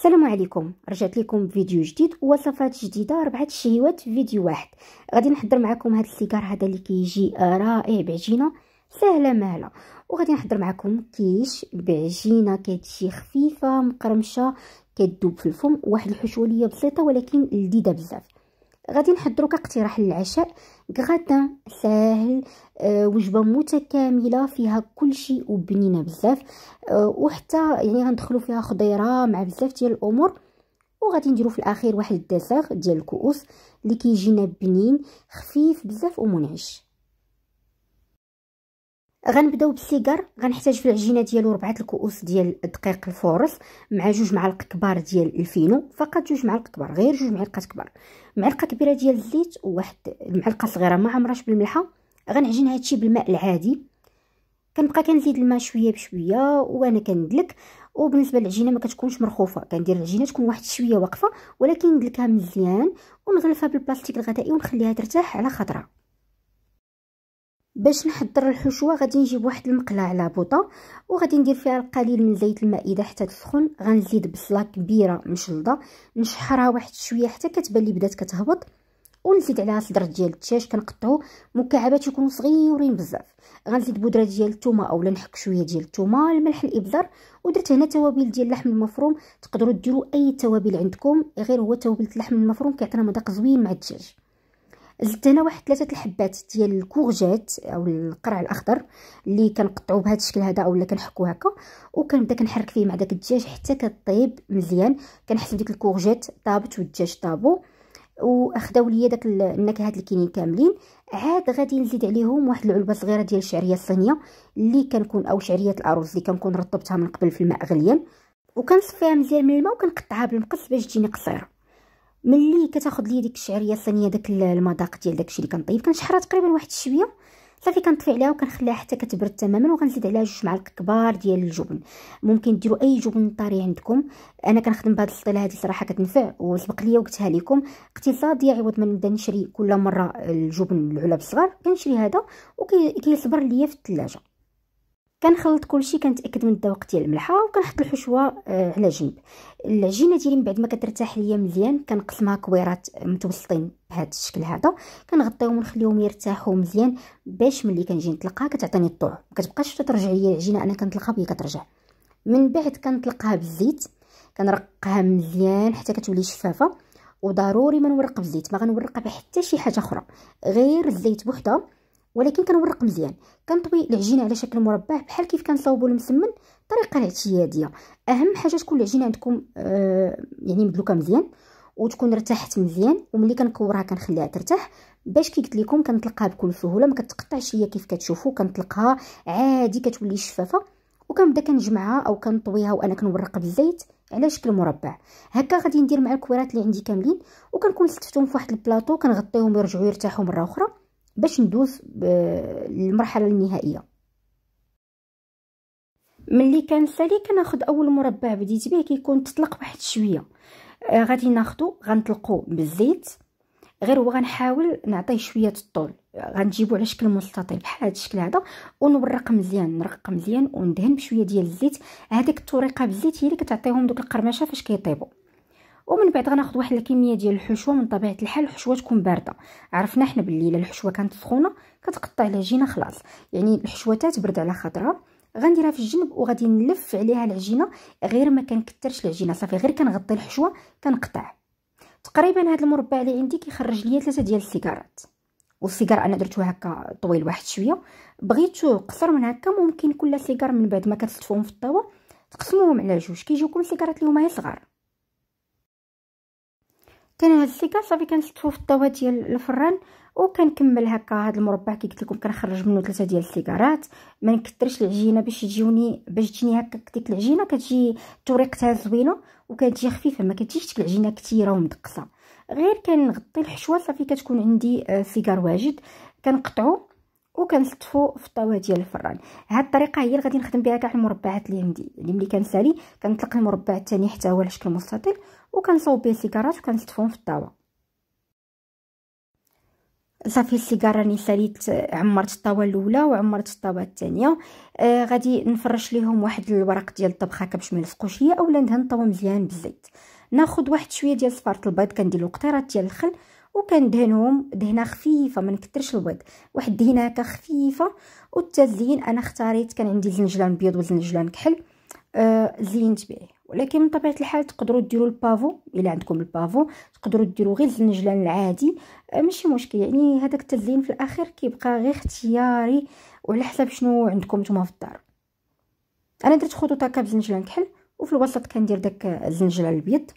السلام عليكم رجعت لكم بفيديو جديد وصفات جديده اربعه الشهيوات في فيديو واحد غادي نحضر معكم هذا السيجار هذا اللي كيجي رائع بعجينه سهله مهله وغادي نحضر معكم كيش بعجينه كتجي خفيفه مقرمشه كتذوب في الفم واحد الحشوه بسيطه ولكن لذيذه بزاف غادي نحضروك اقتراح للعشاء غراتان ساهل أه وجبه متكامله فيها كل شيء وبنينه بزاف أه وحتى يعني غندخلوا فيها خضيره مع بزاف ديال الامور وغادي نديرو في الاخير واحد الدساغ ديال الكؤوس اللي كيجينا بنين خفيف بزاف ومنعش غنبداو بالسيجار غنحتاج في العجينه ديالو ربعه الكؤوس ديال الدقيق الفورص مع جوج معالق كبار ديال الفينو فقط جوج معالق كبار غير جوج معالق كبار معلقه كبيره ديال الزيت وواحد المعلقه صغيره ما عمرهاش بالملحه غنعجن هادشي بالماء العادي كنبقى كنزيد الماء شويه بشويه وانا كندلك وبالنسبه للعجينه ما كتكونش مرخوفه كندير العجينه تكون واحد شويه واقفه ولكن ندلكها مزيان ونغلفها بالبلاستيك الغذائي ونخليها ترتاح على خاطرها باش نحضر الحشوه غادي نجيب واحد المقله على بوطه وغادي ندير فيها القليل من زيت المائده حتى تسخن غنزيد بصله كبيره مشلضه نشحرها واحد شويه حتى كتبان لي بدات كتهبط ونزيد عليها صدر ديال الدجاج كنقطعو مكعبات يكونوا صغيورين بزاف غنزيد بودره ديال الثومه اولا نحك شويه ديال الثومه الملح الابزار ودرت هنا توابل ديال اللحم المفروم تقدروا ديروا اي توابل عندكم غير هو توابل اللحم المفروم كيعطينا مذاق زوين مع الدجاج زدت انا واحد ثلاثه الحبات ديال الكورجيت او القرع الاخضر اللي كنقطعو بهذا الشكل هذا اولا كنحكو هكا وكنبدا كنحرك فيه مع داك الدجاج حتى كطيب مزيان كنحسب ديك الكورجيت طابت والدجاج طابو واخداو ليا داك النكهات كاينين كاملين عاد غادي نزيد عليهم واحد العلبه صغيره ديال الشعريه الصينيه اللي كنكون او شعريه الارز اللي كنكون رطبتها من قبل في الماء غليان وكنصفيها مزيان من الماء وكنقطعها بالمقص باش تجيني قصيره ملي كتاخد لي ديك الشعريه الثانيه داك المذاق ديال داكشي اللي كنطيب كنشحرها تقريبا واحد الشويه صافي كنطفي عليها وكنخليها حتى كتبرد تماما وغنزيد عليها جوج معالق كبار ديال الجبن ممكن ديروا اي جبن طري عندكم انا كنخدم بهاد الصطيله هذه صراحه كتنفع وسبق ليا وقتها ليكم اقتصاديا عوض ما نبدا نشري كل مره الجبن العلب الصغار كنشري هذا وكيصبر ليا في الثلاجه كنخلط كلشي كنتاكد من الذوق ديال الملحه وكنحط الحشوه آه، على جنب العجينه ديالي من بعد ما كترتاح ليا مزيان كنقسمها كويرات متوسطين بهذا الشكل هذا كنغطيهم ونخليهم يرتاحوا مزيان باش ملي كنجي نطلقها كتعطيني الطوع ما كتبقاش ترجع ليا العجينه انا كنطلقها وهي كترجع من بعد كنطلقها بالزيت كنرقها مزيان حتى كتولي شفافه وضروري ما نورق بالزيت ما غنورقها بحتى شي حاجه اخرى غير الزيت بوحده ولكن كنورق مزيان كنطوي العجينه على شكل مربع بحال كيف كنصاوبوا المسمن طريقه الاعتياديه اهم حاجه تكون العجينه عندكم آه يعني مدلوكه مزيان وتكون ارتاحت مزيان وملي كنكورها كنخليها ترتاح باش كي قلت لكم كنطلقها بكل سهوله ما كتقطعش هي كيف كتشوفوا كنطلقها عادي كتولي شفافه وكنبدا كنجمعها او كنطويها وانا كنورق بالزيت على شكل مربع هكا غادي ندير مع الكويرات اللي عندي كاملين وكنكون في واحد البلاطو كنغطيهم يرجعوا يرتاحوا مره اخرى باش ندوز للمرحله النهائيه ملي كنسالي كناخد اول مربع بديت به كيكون تطلق واحد شويه آه، غادي ناخدو غنطلقو بالزيت غير هو غنحاول نعطيه شويه الطول غنجيبو على شكل مستطيل بحال هذا الشكل هذا ونورق مزيان نرق مزيان وندهن بشويه ديال الزيت هذيك الطريقه بالزيت هي اللي كتعطيهم دوك القرمشه فاش كيطيبوا ومن بعد غناخذ واحد الكميه ديال الحشوه من طبيعه الحال الحشوه تكون بارده عرفنا حنا باللي الا الحشوه كانت سخونه كتقطع العجينه خلاص يعني الحشوه تبرد على خاطرها غنديرها في الجنب وغادي نلف عليها العجينه غير ما كنكثرش العجينه صافي غير كنغطي الحشوه كنقطع تقريبا هذا المربع اللي عندي كيخرج ليا ثلاثه ديال السيجارات والسيجار انا درتو هكا طويل واحد شويه بغيتو قصر من هكا ممكن كل سيجار من بعد ما كتلتفوهم في الطاوه تقسموهم على جوج كيجيو كل سيجارات اللي هما صغار كنهز السيكه صافي كنسطفو في الطوبه ديال الفران وكنكمل هكا هاد المربع كي قلت لكم كنخرج منه ثلاثه ديال السيكارات ما نكثرش العجينه باش تجيوني باش تجيني هكا ديك العجينه كتجي توريقتها زوينه وكتجي خفيفه ما كتجيش ديك العجينه كثيره ومدقصه غير كنغطي الحشوه صافي كتكون عندي آه، سيكار واجد كنقطعو وكنلطفو في الطاوه ديال الفران هاد الطريقه هي اللي غادي نخدم بها كاع المربعات اللي عندي يعني ملي كنسالي كنطلق المربع الثاني حتى هو على شكل مستطيل وكنصوب به السيكارات وكنلطفهم في الطاوه صافي السيكاره راني ساليت عمرت الطاوه الاولى وعمرت الطاوه الثانيه آه غادي نفرش ليهم واحد الورق ديال الطبخه باش ما يلصقوش اولا ندهن الطاوه مزيان بالزيت ناخذ واحد شويه ديال صفاره البيض كندير له قطيرات ديال الخل وكندهنهم دهنه خفيفه ما نكثرش البيض واحد الدهنه هكا خفيفه والتزيين انا اختاريت كان عندي زنجلان بيض وزنجلان كحل آه زينت به ولكن من طبيعه الحال تقدروا ديروا البافو الا عندكم البافو تقدروا ديروا غير الزنجلان العادي آه ماشي مشكل يعني هذاك التزيين في الاخر كيبقى غير اختياري وعلى حسب شنو عندكم نتوما في الدار انا درت خطوط هكا بزنجلان كحل وفي الوسط كندير داك الزنجلان البيض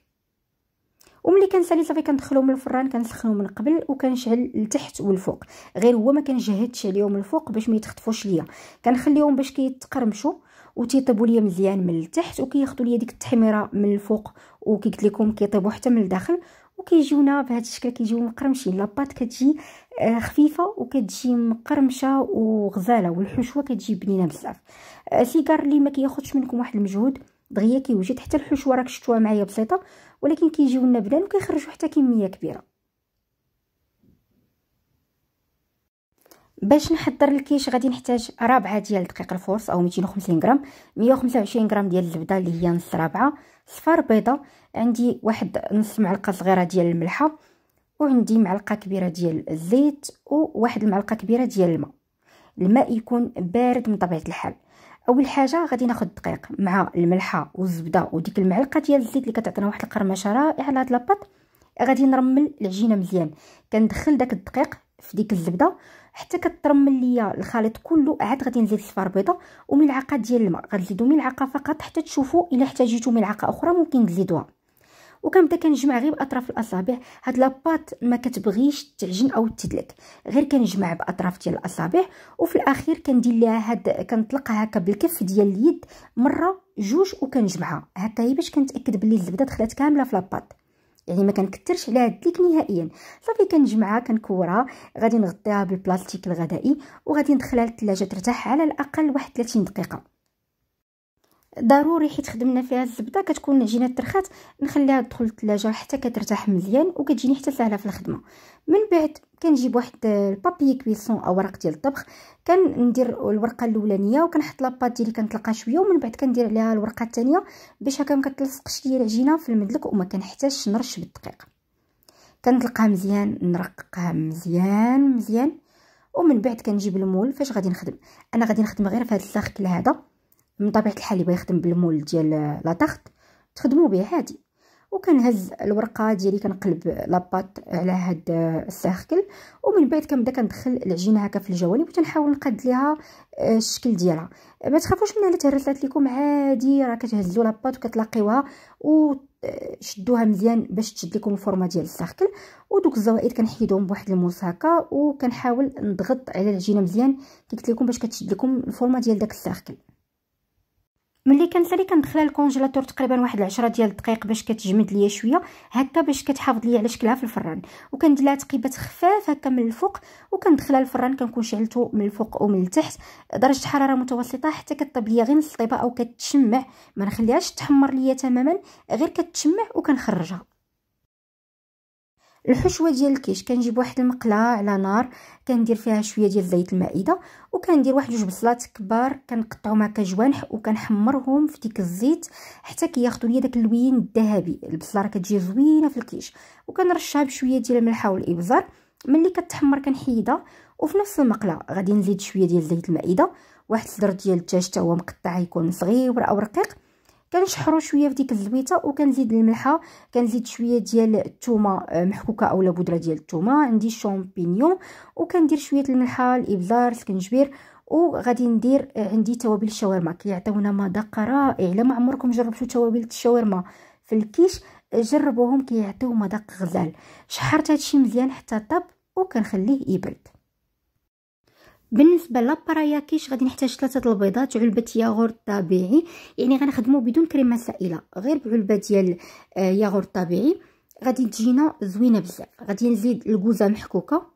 وملي كنسالي صافي كندخلو من الفران كنسخنو من قبل وكنشعل لتحت والفوق غير هو ما كنجهدش عليهم الفوق باش ما يتخطفوش ليا كنخليهم باش كيتقرمشوا وتيطيبوا ليا مزيان من التحت وكياخذوا ليا ديك التحميره من الفوق قلت لكم كيطيبوا حتى من الداخل وكيجيونا بهذا الشكل كيجيو مقرمشين لاباط كتجي آه، خفيفه وكتجي مقرمشه وغزاله والحشوه كتجي بنينه بزاف آه، سيجار اللي ما كياخذش منكم واحد المجهود دغيا كيوجد حتى الحشوه راك شفتوها معايا بسيطه ولكن كيجيو لنا بنان وكيخرجوا حتى كميه كبيره باش نحضر الكيش غادي نحتاج رابعه ديال دقيق الفورس او 250 غرام 125 غرام ديال الزبده اللي هي نص رابعه صفار بيضه عندي واحد نص معلقه صغيره ديال الملحه وعندي معلقه كبيره ديال الزيت وواحد المعلقه كبيره ديال الماء الماء يكون بارد من طبيعه الحال اول حاجه غادي ناخذ الدقيق مع الملحه والزبده وديك المعلقه ديال الزيت اللي كتعطينا واحد القرمشه رائعه لهاد لاباط غادي نرمل العجينه مزيان كندخل داك الدقيق في ديك الزبده حتى كترمل ليا الخليط كله عاد غادي نزيد الصفار بيضه وملعقه ديال الماء غنزيدو ملعقه فقط حتى تشوفوا الا احتاجيتو ملعقه اخرى ممكن تزيدوها وكنبدا كنجمع غير باطراف الاصابع هاد لاباط ما كتبغيش تعجن او تدلك غير كنجمع باطراف ديال الاصابع وفي الاخير كندير ليها هاد كنطلقها هكا بالكف ديال اليد مره جوج وكنجمعها هكا هي باش كنتاكد بلي الزبده دخلت كامله في لاباط يعني ما كنكثرش على هاد الدليك نهائيا صافي كنجمعها كنكورها غادي نغطيها بالبلاستيك الغذائي وغادي ندخلها للثلاجه ترتاح على الاقل واحد 30 دقيقه ضروري حيت خدمنا فيها الزبده كتكون العجينه ترخات نخليها تدخل الثلاجه حتى كترتاح مزيان وكتجيني حتى سهله في الخدمه من بعد كنجيب واحد البابي كويسون او ورق ديال الطبخ كندير الورقه الاولانيه وكنحط لاباط ديالي كنطلقها شويه ومن بعد كندير عليها الورقه الثانيه باش هكا ما كتلصقش ليا العجينه في المدلك وما كنحتاجش نرش بالدقيق كنطلقها مزيان نرققها مزيان مزيان ومن بعد كنجيب المول فاش غادي نخدم انا غادي نخدم غير في هذا الساخ هذا من طبيعه الحال اللي بغى يخدم بالمول ديال لا تخت تخدموا به عادي وكنهز الورقه ديالي كنقلب لاباط على هاد السيركل ومن بعد كنبدا كندخل العجينه هكا في الجوانب وتنحاول نقاد ليها آه، الشكل ديالها ما تخافوش منها لا تهرسات لكم عادي راه كتهزوا لاباط وكتلاقيوها وشدوها آه، مزيان باش تشد لكم الفورمه ديال السيركل ودوك الزوائد كنحيدهم بواحد الموس هكا وكنحاول نضغط على العجينه مزيان كي قلت لكم باش كتشد لكم الفورمه ديال داك السيركل ملي كنسالي كندخلها للكونجيلاتور تقريبا واحد العشرة ديال الدقائق باش كتجمد ليا شويه هكا باش كتحافظ ليا على شكلها في الفران وكندير لها تقيبات خفاف هكا من الفوق وكندخلها للفران كنكون شعلته من الفوق ومن التحت درجه حراره متوسطه حتى كطيب ليا غير نص طيبه او كتشمع ما نخليهاش تحمر ليا تماما غير كتشمع وكنخرجها الحشوه ديال الكيش كنجيب واحد المقله على نار كندير فيها شويه ديال زيت المائده وكندير واحد جوج بصلات كبار كنقطعهم هكا جوانح وكنحمرهم في ديك الزيت حتى كياخذوا ليا داك اللوين الذهبي البصله راه كتجي زوينه في الكيش وكنرشها بشويه ديال الملحه والابزار ملي كتحمر كنحيدها وفي نفس المقله غادي نزيد شويه ديال زيت المائده واحد الصدر ديال الدجاج حتى هو مقطع يكون صغير او رقيق كنشحرو شويه في ديك الزويته وكنزيد الملحه كنزيد شويه ديال الثومه آه، محكوكه اولا بودره ديال الثومه عندي الشامبينيون وكندير شويه الملحه الابزار السكنجبير وغادي ندير آه، عندي توابل الشاورما كيعطيونا مذاق رائع الا ما عمركم جربتوا توابل الشاورما في الكيش آه، جربوهم كيعطيو مذاق غزال شحرت هادشي مزيان حتى طاب وكنخليه يبرد بالنسبه لابارايا كيش غادي نحتاج ثلاثه البيضات علبه ياغورت طبيعي يعني غنخدمو بدون كريمه سائله غير بعلبه ديال آه، ياغورت طبيعي غادي تجينا زوينه بزاف غادي نزيد الكوزه محكوكه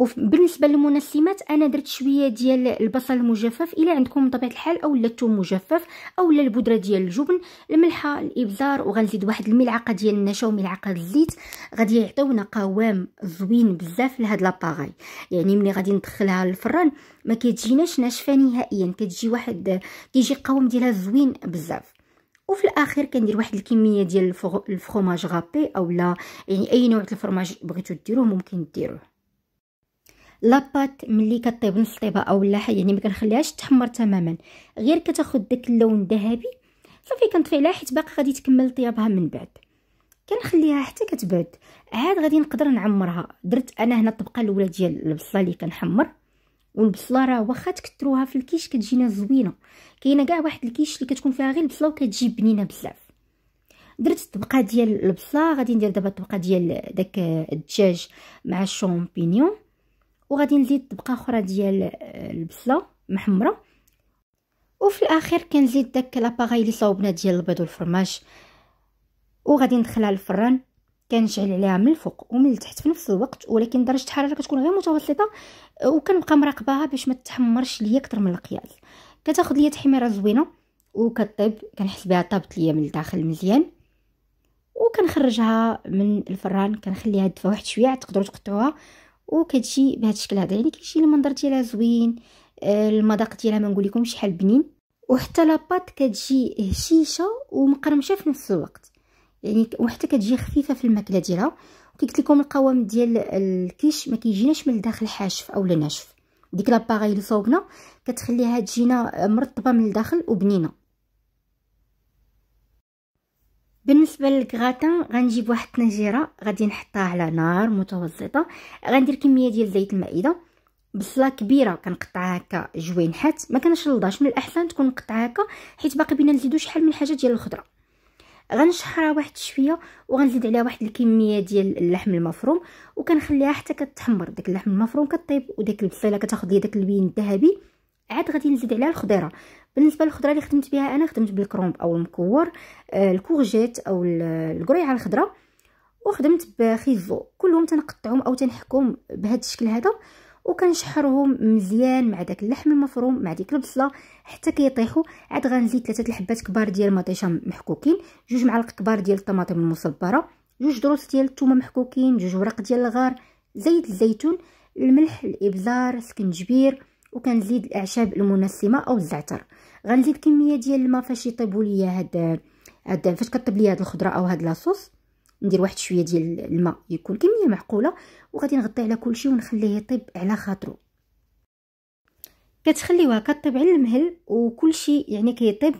وبالنسبه للمنسمات انا درت شويه ديال البصل المجفف الا عندكم بطبيعه الحال او الثوم مجفف او البودره ديال الجبن الملحه الابزار وغنزيد واحد الملعقه ديال النشا وملعقه الزيت غادي يعطيونا قوام زوين بزاف لهاد لاباغاي يعني ملي غادي ندخلها للفران ما كتجيناش ناشفه نهائيا كتجي واحد كيجي القوام ديالها زوين بزاف وفي الاخير كندير واحد الكميه ديال الفرماج غابي او لا يعني اي نوع الفرماج بغيتو ديروه ممكن ديروه لاباط ملي كطيب نص طيبه اولا يعني ما كنخليهاش تحمر تماما غير كتاخد داك اللون الذهبي صافي كنطفي عليها حيت باقي غادي تكمل طيابها من بعد كنخليها حتى كتبعد عاد غادي نقدر نعمرها درت انا هنا الطبقه الاولى ديال البصله اللي كنحمر والبصله راه واخا تكثروها في الكيش كتجينا زوينه كاينه كاع واحد الكيش اللي كتكون فيها غير البصله وكتجي بنينه بزاف درت الطبقه ديال البصله غادي ندير دابا الطبقه ديال داك الدجاج مع الشومبينيون وغادي نزيد طبقه اخرى ديال آه، البصله محمره وفي الاخير كنزيد داك لاباغاي اللي صوبنا ديال البيض والفرماج وغادي ندخلها للفران كنشعل عليها من الفوق ومن التحت في نفس الوقت ولكن درجه الحراره كتكون غير متوسطه وكنبقى مراقباها باش ما تحمرش ليا اكثر من القياس كتاخذ ليا تحميره زوينه وكطيب كنحس بها طابت ليا من الداخل مزيان وكنخرجها من الفران كنخليها تدفى واحد شويه تقدروا تقطعوها وكتجي بهذا الشكل هذا يعني كيجي المنظر ديالها زوين آه، المذاق ديالها ما نقول لكم شحال بنين وحتى لاباط كتجي هشيشه ومقرمشه في نفس الوقت يعني وحتى كتجي خفيفه في الماكله ديالها وكيقلت لكم القوام ديال الكيش ما كيجيناش من الداخل حاشف اولا ناشف ديك لاباغي اللي صوبنا كتخليها تجينا مرطبه من الداخل وبنينه بالنسبه للكغاتان غنجيب واحد الطنجره غادي نحطها على نار متوسطه غندير كميه ديال زيت المائده بصله كبيره كنقطعها هكا جوينحات ما كنشلضهاش من الاحسن تكون مقطعه هكا حيت باقي بينا نزيدو شحال من حاجه ديال الخضره غنشحرها واحد شويه وغنزيد عليها واحد الكميه ديال اللحم المفروم وكنخليها حتى كتحمر داك اللحم المفروم كطيب وداك البصيله كتاخذ هي داك اللون الذهبي عاد غادي نزيد عليها الخضيره بالنسبه للخضره اللي خدمت بها انا خدمت بالكرومب او المكور آه، الكورجيت او القريعه الخضراء وخدمت بخيزو كلهم تنقطعهم او تنحكهم بهذا الشكل هذا وكنشحرهم مزيان مع داك اللحم المفروم مع ديك البصله حتى كيطيحوا عاد غنزيد ثلاثه الحبات كبار ديال المطيشه محكوكين جوج معالق كبار ديال الطماطم المصبره جوج دروس ديال الثومه محكوكين جوج ورق ديال الغار زيت الزيتون الملح الابزار سكنجبير وكنزيد الاعشاب المنسمه او الزعتر غنزيد كميه ديال الماء فاش يطيبوا ليا هاد هاد فاش كطيب ليا هاد الخضره او هاد لاصوص ندير واحد شويه ديال الماء يكون كميه معقوله وغادي نغطي على كلشي ونخليه يطيب على خاطرو كتخليوها كطيب على المهل شيء يعني كيطيب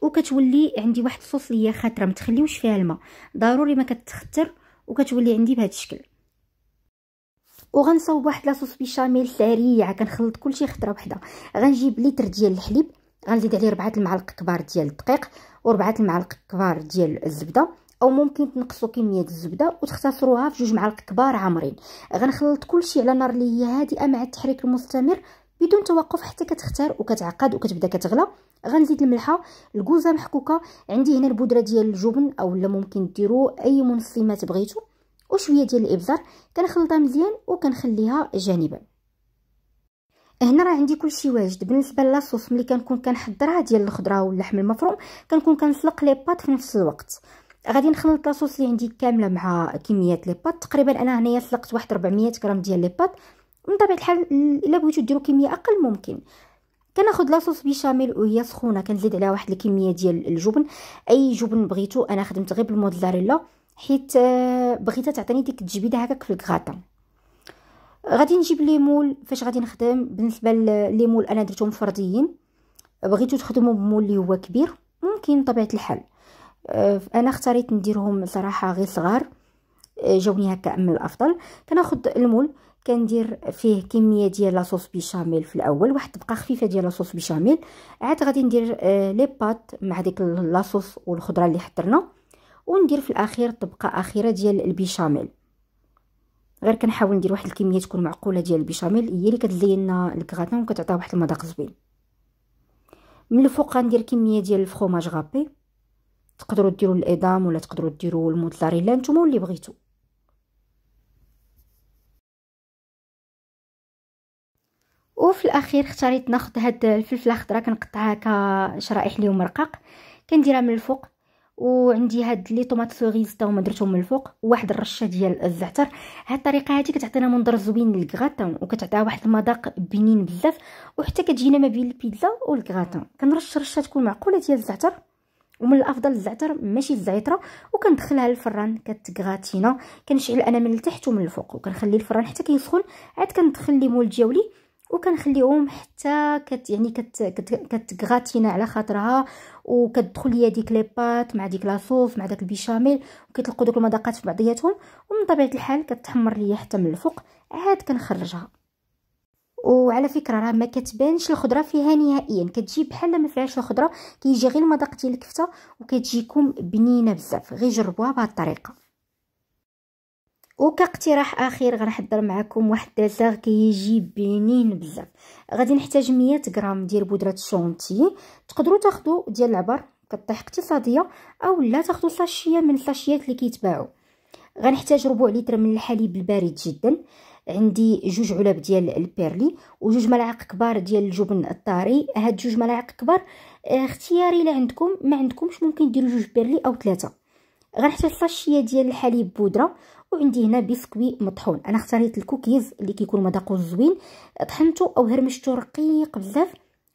وكتولي عندي واحد الصوص اللي هي خاطره ما تخليوش فيها الماء ضروري ما كتختر وكتولي عندي بهذا الشكل وغنصاوب واحد لاصوص بيشاميل سريعه كنخلط كلشي خطره وحده غنجيب لتر ديال الحليب غنزيد عليه ربعه المعالق كبار ديال الدقيق وربعه المعالق كبار ديال الزبده او ممكن تنقصوا كميه الزبده وتختصروها في جوج معالق كبار عامرين غنخلط كلشي على نار اللي هي هادئه مع التحريك المستمر بدون توقف حتى كتختار وكتعقد وكتبدا كتغلى غنزيد الملحه الكوزه محكوكه عندي هنا البودره ديال الجبن لا ممكن ديروا اي منسمات بغيتو وشويه ديال الابزار كنخلطها مزيان وكنخليها جانبا هنا راه عندي كلشي واجد بالنسبه للصوص ملي كنكون كنحضرها ديال الخضره واللحم المفروم كنكون كنسلق لي بات في نفس الوقت غادي نخلط لاصوص اللي عندي كامله مع كميات لي بات تقريبا انا هنايا سلقت واحد 400 غرام ديال لي بات من طبيعه الحال الا بغيتو ديروا كميه اقل ممكن كناخذ لاصوص بيشاميل وهي سخونه كنزيد عليها واحد الكميه ديال الجبن اي جبن بغيتو انا خدمت غير بالموتزاريلا حيت آه، بغيتها تعطيني ديك التجبيده هكاك في الكغاطه غادي نجيب ليمول فاش غادي نخدم بالنسبه لليمول انا درتهم فرديين بغيتو تخدموا بمول اللي هو كبير ممكن طبيعه الحال آه، انا اختاريت نديرهم صراحه غير صغار آه، جاوني هكا من الافضل كناخذ المول كندير فيه كميه ديال لاصوص بيشاميل في الاول واحد تبقى خفيفه ديال لاصوص بيشاميل عاد غادي ندير لي بات مع ديك لاصوص والخضره اللي حضرنا وندير في الاخير طبقه اخيره ديال البيشاميل غير كنحاول ندير واحد الكميه تكون معقوله ديال البيشاميل هي اللي كتزين لنا الكغاتان وكتعطيه واحد المذاق زوين من الفوق غندير كميه ديال الفخوماج غابي تقدروا ديروا الاضام ولا تقدروا ديروا الموتزاريلا نتوما اللي بغيتو وفي الاخير اختاريت ناخذ هاد الفلفله الخضراء كنقطعها كشرائح ليوم رقاق كنديرها من الفوق وعندي هاد لي طوماط سوغيز تا هما درتهم من الفوق وواحد الرشه ديال الزعتر هاد الطريقه هادي كتعطينا منظر زوين للكغاتون وكتعطيها واحد المذاق بنين بزاف وحتى كتجينا ما بين البيتزا والكغاتون كنرش رشه تكون معقوله ديال الزعتر ومن الافضل الزعتر ماشي الزعتره وكندخلها للفران كتكغاتينا كنشعل انا من التحت ومن الفوق وكنخلي الفران حتى كيسخن عاد كندخل لي مول الجولي وكنخليهم حتى كت يعني كت كت كتغاتينا على خاطرها وكتدخل ليا ديك لي بات مع ديك لاصوص مع داك البيشاميل وكيتلقوا دوك المذاقات في بعضياتهم ومن طبيعه الحال كتحمر ليا حتى من الفوق عاد كنخرجها وعلى فكره راه ما كتبانش الخضره فيها نهائيا كتجي بحال ما فيهاش الخضره كيجي غير المذاق ديال الكفته وكتجيكم بنينه بزاف غير جربوها بهذه الطريقه وكاقتراح اخير غنحضر معكم واحد الدساغ كيجي بنين بزاف غادي نحتاج 100 غرام ديال بودره شونتي تقدروا تاخذوا ديال العبر كطيح اقتصاديه او لا تاخذوا ساشيه من الساشيات اللي كيتباعوا غنحتاج ربع لتر من الحليب البارد جدا عندي جوج علب ديال البيرلي وجوج ملاعق كبار ديال الجبن الطاري هاد جوج ملاعق كبار آه، اختياري الا عندكم ما عندكمش ممكن ديروا جوج بيرلي او ثلاثه غنحتاج ساشيه ديال الحليب بودره وعندي هنا بسكوي مطحون انا اختاريت الكوكيز اللي كيكون مذاقو زوين طحنته او هرمشته رقيق بزاف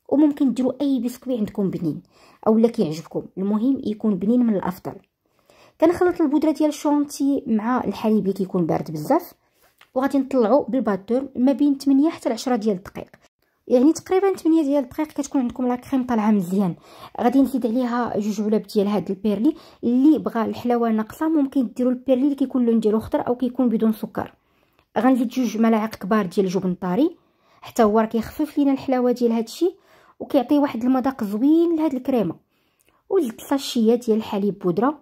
وممكن ديروا اي بسكوي عندكم بنين او لا كيعجبكم المهم يكون بنين من الافضل كنخلط البودره ديال الشونتي مع الحليب اللي كيكون بارد بزاف وغادي نطلعو بالباتور ما بين 8 حتى 10 ديال الدقائق يعني تقريبا 8 ديال الدقائق كتكون عندكم لا كريم طالعه مزيان غادي نزيد عليها جوج علب ديال هاد البيرلي اللي بغى الحلاوه ناقصه ممكن ديروا البيرلي اللي كيكون لون ديالو خضر او كيكون بدون سكر غنزيد جوج ملاعق كبار ديال الجبن الطاري حتى هو راه كيخفف لينا الحلاوه ديال هادشي وكيعطي واحد المذاق زوين لهاد الكريمه وزدت ساشيه ديال الحليب بودره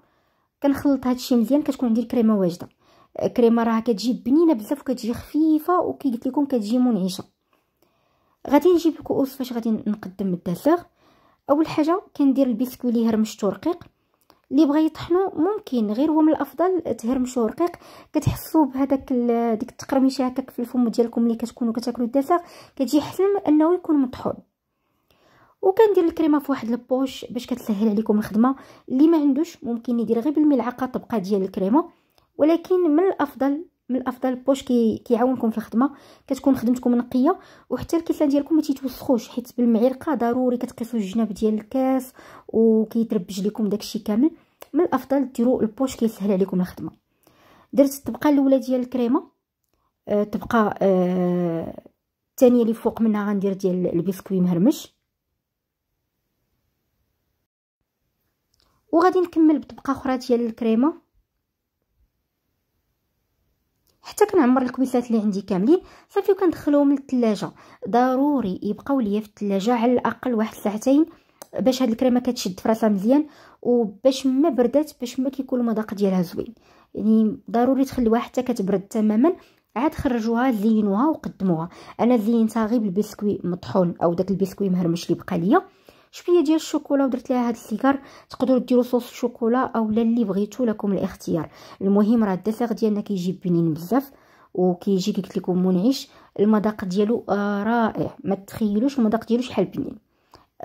كنخلط هادشي مزيان كتكون عندي الكريمه واجده كريمه راه كتجي بنينه بزاف وكتجي خفيفه وكي قلت لكم كتجي منعشه غادي نجيب الكؤوس فاش غادي نقدم الدسر اول حاجه كندير البسكوي اللي هرمشتو رقيق اللي بغى يطحنو ممكن غير هو من الافضل تهرمشوه رقيق كتحسوا بهذاك ديك التقرميشه هكاك في الفم ديالكم اللي كتكونوا كتاكلوا الدسر كتجي حسن انه يكون مطحون وكندير الكريمه في واحد البوش باش كتسهل عليكم الخدمه اللي ما عندوش ممكن يدير غير بالملعقه طبقه ديال الكريمه ولكن من الافضل من الافضل البوش كي كيعاونكم في الخدمه كتكون خدمتكم نقيه وحتى الكيسان ديالكم ما تيتوسخوش حيت بالمعلقه ضروري كتقيسوا الجناب ديال الكاس وكيتربج لكم داكشي كامل من الافضل ديروا البوش كيسهل عليكم الخدمه درت الطبقه الاولى ديال الكريمه الطبقه آه، الثانيه آه، اللي فوق منها غندير ديال البسكوي مهرمش وغادي نكمل بطبقه اخرى ديال الكريمه حتى كنعمر الكويسات اللي عندي كاملين صافي وكندخلهم للثلاجه ضروري يبقاو ليا في الثلاجه على الاقل واحد ساعتين باش هاد الكريمه كتشد فراسها مزيان وباش ما بردات باش ما كيكون المذاق ديالها زوين يعني ضروري تخليوها حتى كتبرد تماما عاد خرجوها زينوها وقدموها انا زينتها غير بالبسكوي مطحون او داك البسكوي مهرمش اللي بقى ليا شويه ديال الشوكولا ودرت لها هاد السيكار تقدروا ديروا صوص الشوكولا اولا اللي بغيتو لكم الاختيار المهم راه الدساغ ديالنا كيجي بنين بزاف وكيجي قلت لكم منعش المذاق ديالو آه رائع ما تخيلوش المذاق ديالو شحال بنين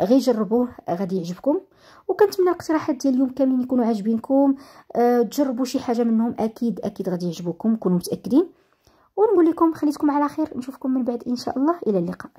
غي جربوه غادي يعجبكم وكنتمنى الاقتراحات ديال اليوم كاملين يكونوا عاجبينكم أه تجربوا شي حاجه منهم اكيد اكيد غادي يعجبوكم كونوا متاكدين ونقول لكم خليتكم على خير نشوفكم من بعد ان شاء الله الى اللقاء